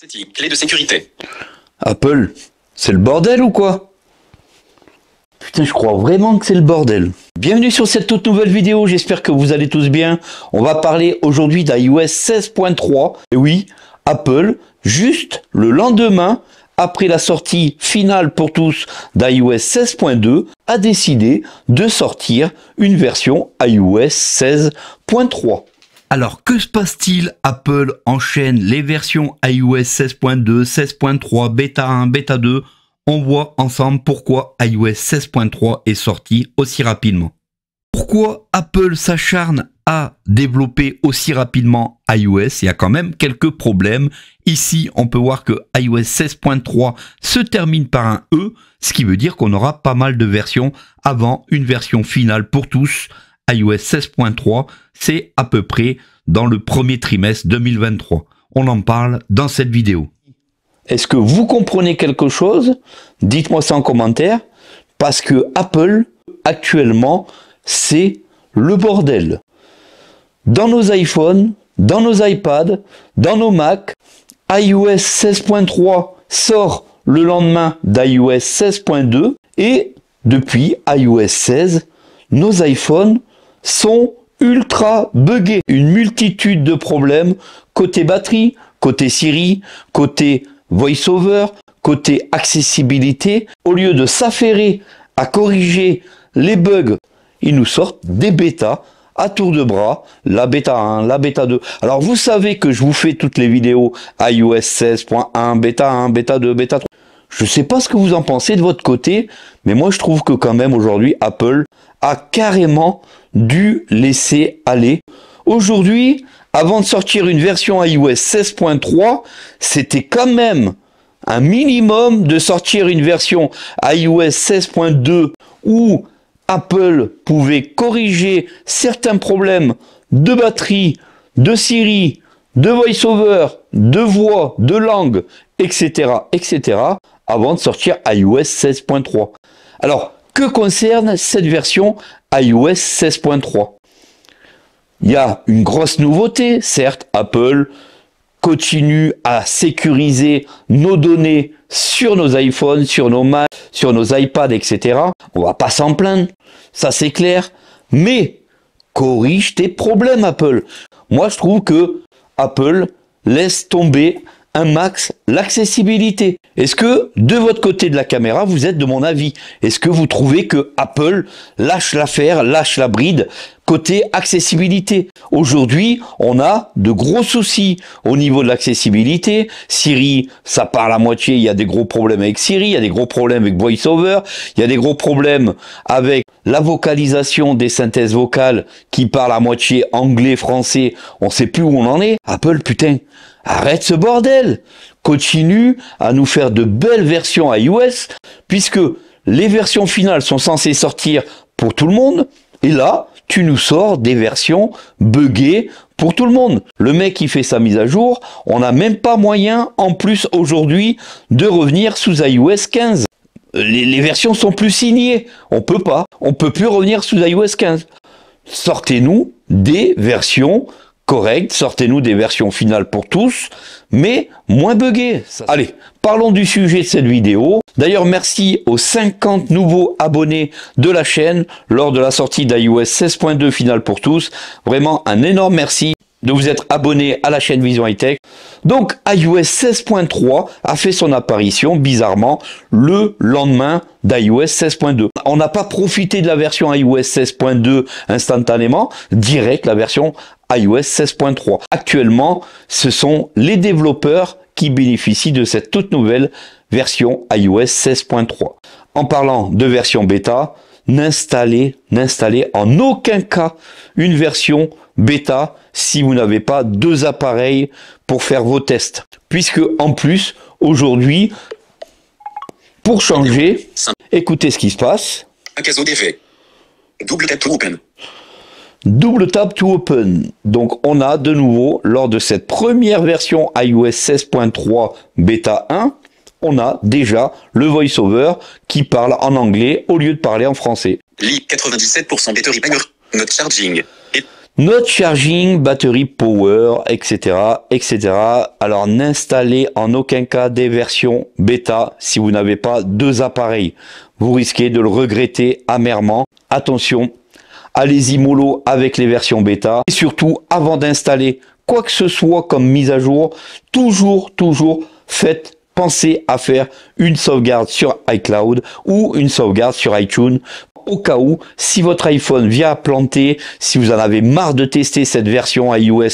cest une clé de sécurité Apple, c'est le bordel ou quoi Putain, je crois vraiment que c'est le bordel. Bienvenue sur cette toute nouvelle vidéo, j'espère que vous allez tous bien. On va parler aujourd'hui d'iOS 16.3. Et oui, Apple, juste le lendemain, après la sortie finale pour tous d'iOS 16.2, a décidé de sortir une version iOS 16.3. Alors que se passe-t-il Apple enchaîne les versions iOS 16.2, 16.3, bêta 1, bêta 2. On voit ensemble pourquoi iOS 16.3 est sorti aussi rapidement. Pourquoi Apple s'acharne à développer aussi rapidement iOS, il y a quand même quelques problèmes. Ici, on peut voir que iOS 16.3 se termine par un E, ce qui veut dire qu'on aura pas mal de versions avant une version finale pour tous iOS 16.3, c'est à peu près dans le premier trimestre 2023. On en parle dans cette vidéo. Est-ce que vous comprenez quelque chose Dites-moi ça en commentaire, parce que Apple, actuellement, c'est le bordel. Dans nos iPhones, dans nos iPads, dans nos Macs, iOS 16.3 sort le lendemain d'iOS 16.2 et depuis iOS 16, nos iPhones sont ultra buggés. Une multitude de problèmes côté batterie, côté Siri, côté voiceover, côté accessibilité. Au lieu de s'affairer à corriger les bugs, ils nous sortent des bêtas à tour de bras, la bêta 1, la bêta 2. Alors vous savez que je vous fais toutes les vidéos iOS 16.1, bêta 1, bêta 2, bêta 3. Je ne sais pas ce que vous en pensez de votre côté, mais moi je trouve que quand même aujourd'hui Apple a carrément dû laisser aller. Aujourd'hui, avant de sortir une version iOS 16.3, c'était quand même un minimum de sortir une version iOS 16.2 où Apple pouvait corriger certains problèmes de batterie, de Siri, de VoiceOver, de voix, de langue, etc., etc., avant de sortir iOS 16.3. Alors, que concerne cette version iOS 16.3. Il y a une grosse nouveauté, certes, Apple continue à sécuriser nos données sur nos iPhones, sur nos Macs, sur nos iPads, etc. On va pas s'en plaindre, ça c'est clair. Mais corrige tes problèmes, Apple. Moi, je trouve que Apple laisse tomber un max l'accessibilité. Est-ce que de votre côté de la caméra, vous êtes de mon avis Est-ce que vous trouvez que Apple lâche l'affaire, lâche la bride côté accessibilité. Aujourd'hui, on a de gros soucis au niveau de l'accessibilité. Siri, ça parle à moitié, il y a des gros problèmes avec Siri, il y a des gros problèmes avec VoiceOver, il y a des gros problèmes avec la vocalisation des synthèses vocales qui parlent à moitié anglais, français, on ne sait plus où on en est. Apple, putain, arrête ce bordel Continue à nous faire de belles versions iOS, puisque les versions finales sont censées sortir pour tout le monde, et là, tu nous sors des versions buggées pour tout le monde. Le mec qui fait sa mise à jour, on n'a même pas moyen en plus aujourd'hui de revenir sous iOS 15. Les, les, versions sont plus signées. On peut pas. On peut plus revenir sous iOS 15. Sortez-nous des versions Correct, sortez-nous des versions finales pour tous, mais moins buggées. Allez, parlons du sujet de cette vidéo. D'ailleurs, merci aux 50 nouveaux abonnés de la chaîne lors de la sortie d'iOS 16.2 finale pour tous. Vraiment un énorme merci de vous être abonné à la chaîne Vision Hightech. Donc iOS 16.3 a fait son apparition bizarrement le lendemain d'iOS 16.2. On n'a pas profité de la version iOS 16.2 instantanément, direct la version iOS 16.3. Actuellement, ce sont les développeurs qui bénéficient de cette toute nouvelle version iOS 16.3. En parlant de version bêta, n'installez, en aucun cas une version bêta si vous n'avez pas deux appareils pour faire vos tests. Puisque en plus, aujourd'hui, pour changer, écoutez ce qui se passe. Double tap to open. Double tap to open. Donc on a de nouveau, lors de cette première version iOS 16.3 bêta 1, on a déjà le Voiceover qui parle en anglais au lieu de parler en français. 97% battery power, not charging. charging, battery power, etc., etc. Alors n'installez en aucun cas des versions bêta si vous n'avez pas deux appareils. Vous risquez de le regretter amèrement. Attention, allez-y mollo avec les versions bêta. Et surtout, avant d'installer quoi que ce soit comme mise à jour, toujours, toujours faites pensez à faire une sauvegarde sur iCloud ou une sauvegarde sur iTunes au cas où, si votre iPhone vient à planter, si vous en avez marre de tester cette version iOS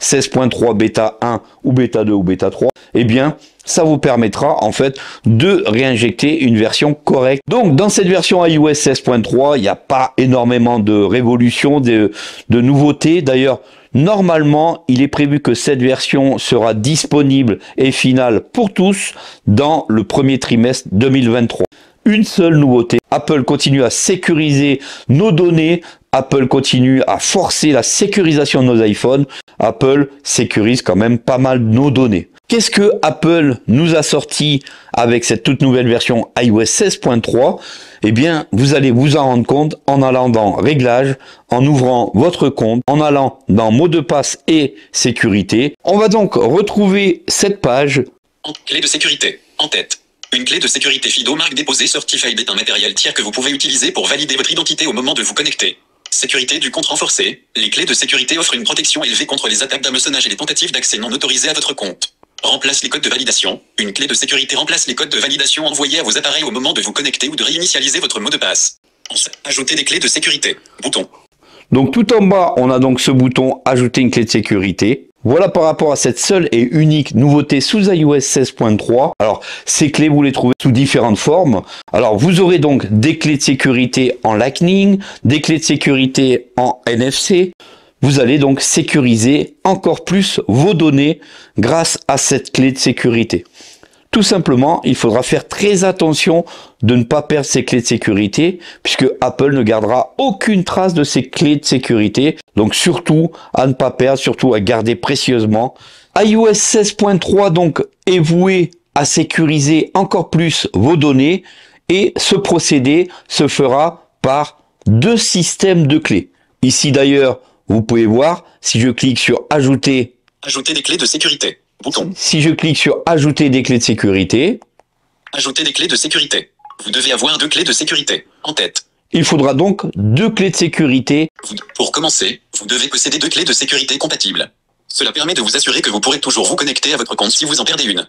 16.3 bêta 1 ou bêta 2 ou bêta 3, eh bien, ça vous permettra en fait de réinjecter une version correcte. Donc dans cette version iOS 16.3, il n'y a pas énormément de révolutions, de, de nouveautés. D'ailleurs, normalement, il est prévu que cette version sera disponible et finale pour tous dans le premier trimestre 2023 une seule nouveauté. Apple continue à sécuriser nos données. Apple continue à forcer la sécurisation de nos iPhones. Apple sécurise quand même pas mal nos données. Qu'est-ce que Apple nous a sorti avec cette toute nouvelle version iOS 16.3 Eh bien, vous allez vous en rendre compte en allant dans Réglages, en ouvrant votre compte, en allant dans Mots de passe et Sécurité. On va donc retrouver cette page. Clé de sécurité, en tête. Une clé de sécurité FIDO marque déposée Certified est un matériel tiers que vous pouvez utiliser pour valider votre identité au moment de vous connecter. Sécurité du compte renforcée. Les clés de sécurité offrent une protection élevée contre les attaques d'hameçonnage et les tentatives d'accès non autorisées à votre compte. Remplace les codes de validation. Une clé de sécurité remplace les codes de validation envoyés à vos appareils au moment de vous connecter ou de réinitialiser votre mot de passe. Ajouter des clés de sécurité. Bouton. Donc tout en bas, on a donc ce bouton Ajouter une clé de sécurité. Voilà par rapport à cette seule et unique nouveauté sous iOS 16.3. Alors, ces clés, vous les trouvez sous différentes formes. Alors, vous aurez donc des clés de sécurité en Lightning, des clés de sécurité en NFC. Vous allez donc sécuriser encore plus vos données grâce à cette clé de sécurité. Tout simplement, il faudra faire très attention de ne pas perdre ses clés de sécurité, puisque Apple ne gardera aucune trace de ses clés de sécurité. Donc surtout à ne pas perdre, surtout à garder précieusement. iOS 16.3 donc est voué à sécuriser encore plus vos données et ce procédé se fera par deux systèmes de clés. Ici d'ailleurs, vous pouvez voir, si je clique sur Ajouter, Ajouter des clés de sécurité. Si je clique sur Ajouter des clés de sécurité. Ajouter des clés de sécurité. Vous devez avoir deux clés de sécurité en tête. Il faudra donc deux clés de sécurité. pour commencer, vous devez posséder deux clés de sécurité compatibles. Cela permet de vous assurer que vous pourrez toujours vous connecter à votre compte si vous en perdez une.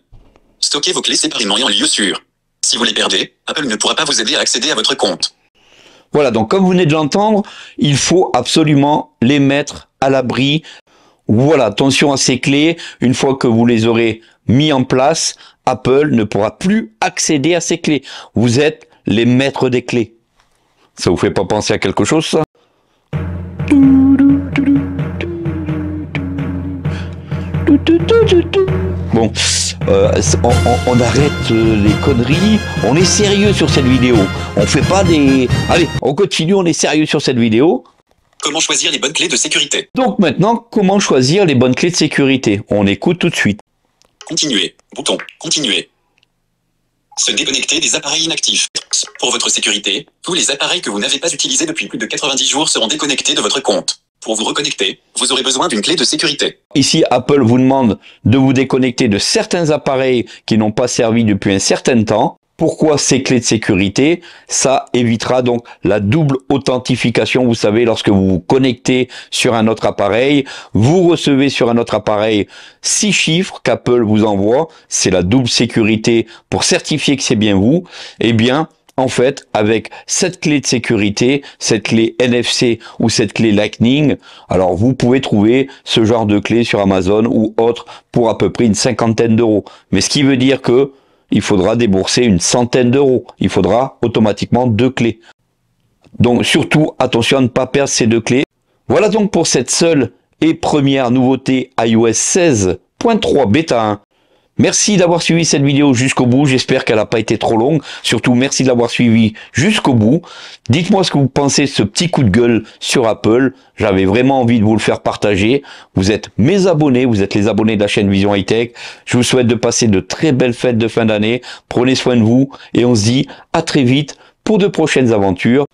Stockez vos clés séparément et en lieu sûr. Si vous les perdez, Apple ne pourra pas vous aider à accéder à votre compte. Voilà, donc comme vous venez de l'entendre, il faut absolument les mettre à l'abri voilà, attention à ces clés. Une fois que vous les aurez mis en place, Apple ne pourra plus accéder à ces clés. Vous êtes les maîtres des clés. Ça vous fait pas penser à quelque chose, ça Bon, euh, on, on, arrête euh, les conneries, on est sérieux sur cette vidéo. On fait pas des... Allez, on continue, on est sérieux sur cette vidéo. Comment choisir les bonnes clés de sécurité Donc maintenant, comment choisir les bonnes clés de sécurité On écoute tout de suite. Continuez, Bouton. Continuer. Se déconnecter des appareils inactifs. Pour votre sécurité, tous les appareils que vous n'avez pas utilisés depuis plus de 90 jours seront déconnectés de votre compte. Pour vous reconnecter, vous aurez besoin d'une clé de sécurité. Ici, Apple vous demande de vous déconnecter de certains appareils qui n'ont pas servi depuis un certain temps. Pourquoi ces clés de sécurité Ça évitera donc la double authentification. Vous savez, lorsque vous vous connectez sur un autre appareil, vous recevez sur un autre appareil six chiffres qu'Apple vous envoie. C'est la double sécurité pour certifier que c'est bien vous. Eh bien, en fait, avec cette clé de sécurité, cette clé NFC ou cette clé Lightning, alors vous pouvez trouver ce genre de clé sur Amazon ou autre pour à peu près une cinquantaine d'euros. Mais ce qui veut dire que il faudra débourser une centaine d'euros. Il faudra automatiquement deux clés. Donc surtout, attention à ne pas perdre ces deux clés. Voilà donc pour cette seule et première nouveauté iOS 16.3 bêta 1. Merci d'avoir suivi cette vidéo jusqu'au bout. J'espère qu'elle n'a pas été trop longue. Surtout, merci de l'avoir suivi jusqu'au bout. Dites-moi ce que vous pensez de ce petit coup de gueule sur Apple. J'avais vraiment envie de vous le faire partager. Vous êtes mes abonnés, vous êtes les abonnés de la chaîne Vision High Je vous souhaite de passer de très belles fêtes de fin d'année. Prenez soin de vous et on se dit à très vite pour de prochaines aventures.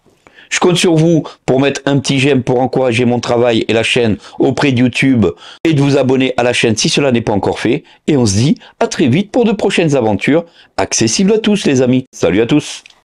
Je compte sur vous pour mettre un petit j'aime pour encourager mon travail et la chaîne auprès de YouTube et de vous abonner à la chaîne si cela n'est pas encore fait. Et on se dit à très vite pour de prochaines aventures accessibles à tous les amis. Salut à tous